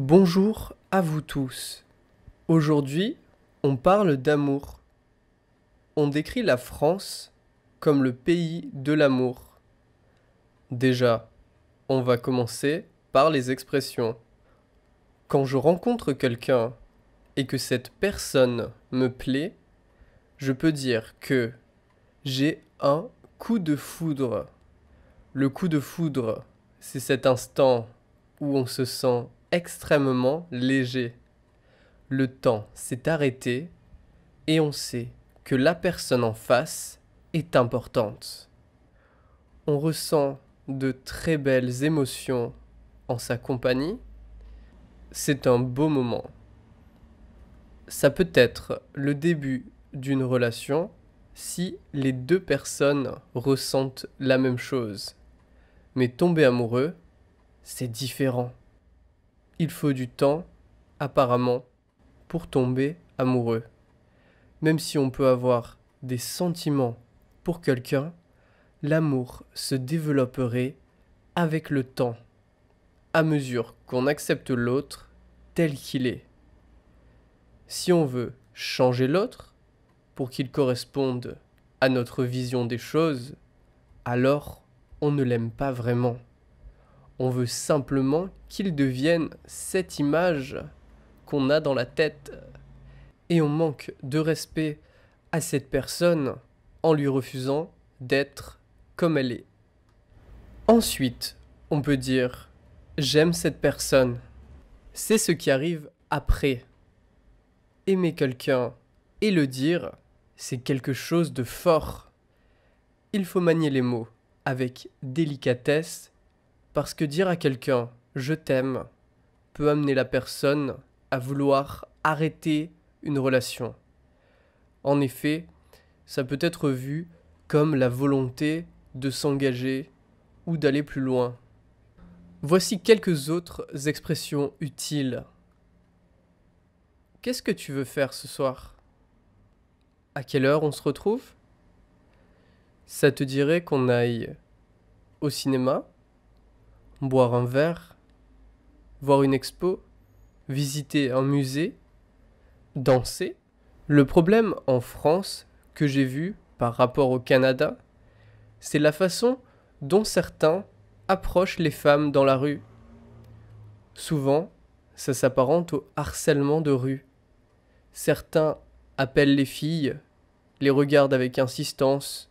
Bonjour à vous tous. Aujourd'hui, on parle d'amour. On décrit la France comme le pays de l'amour. Déjà, on va commencer par les expressions. Quand je rencontre quelqu'un et que cette personne me plaît, je peux dire que j'ai un coup de foudre. Le coup de foudre, c'est cet instant où on se sent extrêmement léger. Le temps s'est arrêté et on sait que la personne en face est importante. On ressent de très belles émotions en sa compagnie. C'est un beau moment. Ça peut être le début d'une relation si les deux personnes ressentent la même chose. Mais tomber amoureux, c'est différent. Il faut du temps, apparemment, pour tomber amoureux. Même si on peut avoir des sentiments pour quelqu'un, l'amour se développerait avec le temps, à mesure qu'on accepte l'autre tel qu'il est. Si on veut changer l'autre pour qu'il corresponde à notre vision des choses, alors on ne l'aime pas vraiment. On veut simplement qu'il devienne cette image qu'on a dans la tête. Et on manque de respect à cette personne en lui refusant d'être comme elle est. Ensuite, on peut dire j'aime cette personne. C'est ce qui arrive après. Aimer quelqu'un et le dire, c'est quelque chose de fort. Il faut manier les mots avec délicatesse parce que dire à quelqu'un je t'aime peut amener la personne à vouloir arrêter une relation. En effet, ça peut être vu comme la volonté de s'engager ou d'aller plus loin. Voici quelques autres expressions utiles. Qu'est-ce que tu veux faire ce soir À quelle heure on se retrouve Ça te dirait qu'on aille au cinéma boire un verre, voir une expo, visiter un musée, danser. Le problème en France que j'ai vu par rapport au Canada, c'est la façon dont certains approchent les femmes dans la rue. Souvent, ça s'apparente au harcèlement de rue. Certains appellent les filles, les regardent avec insistance,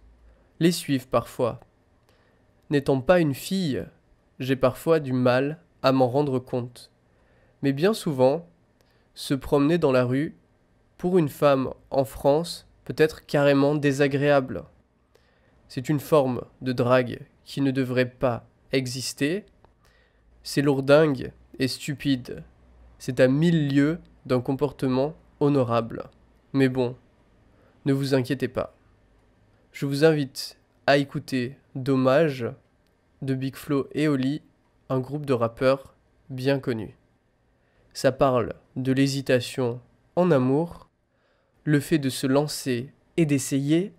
les suivent parfois. N'étant pas une fille, j'ai parfois du mal à m'en rendre compte. Mais bien souvent, se promener dans la rue, pour une femme en France, peut être carrément désagréable. C'est une forme de drague qui ne devrait pas exister. C'est lourdingue et stupide. C'est à mille lieues d'un comportement honorable. Mais bon, ne vous inquiétez pas. Je vous invite à écouter Dommage de Big Flo et Oli, un groupe de rappeurs bien connu. Ça parle de l'hésitation en amour, le fait de se lancer et d'essayer,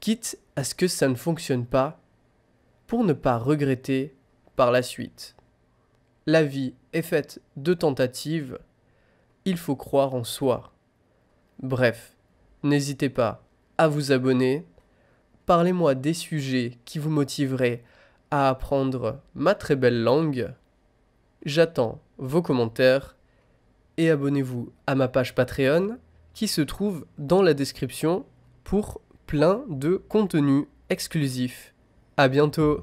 quitte à ce que ça ne fonctionne pas, pour ne pas regretter par la suite. La vie est faite de tentatives, il faut croire en soi. Bref, n'hésitez pas à vous abonner, parlez-moi des sujets qui vous motiveraient apprendre ma très belle langue. J'attends vos commentaires et abonnez-vous à ma page Patreon qui se trouve dans la description pour plein de contenus exclusifs. À bientôt!